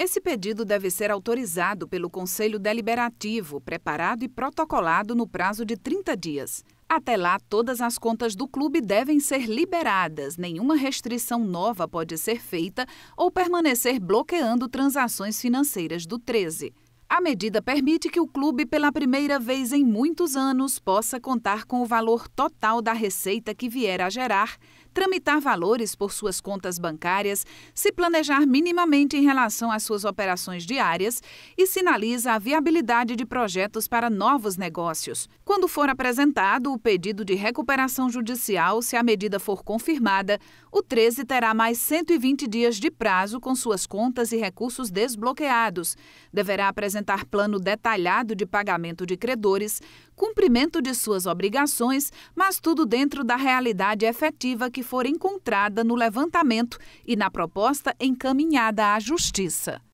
Esse pedido deve ser autorizado pelo Conselho Deliberativo, preparado e protocolado no prazo de 30 dias. Até lá, todas as contas do clube devem ser liberadas, nenhuma restrição nova pode ser feita ou permanecer bloqueando transações financeiras do 13. A medida permite que o clube, pela primeira vez em muitos anos, possa contar com o valor total da receita que vier a gerar, tramitar valores por suas contas bancárias, se planejar minimamente em relação às suas operações diárias e sinaliza a viabilidade de projetos para novos negócios. Quando for apresentado o pedido de recuperação judicial, se a medida for confirmada, o 13 terá mais 120 dias de prazo com suas contas e recursos desbloqueados. Deverá apresentar apresentar plano detalhado de pagamento de credores, cumprimento de suas obrigações, mas tudo dentro da realidade efetiva que for encontrada no levantamento e na proposta encaminhada à Justiça.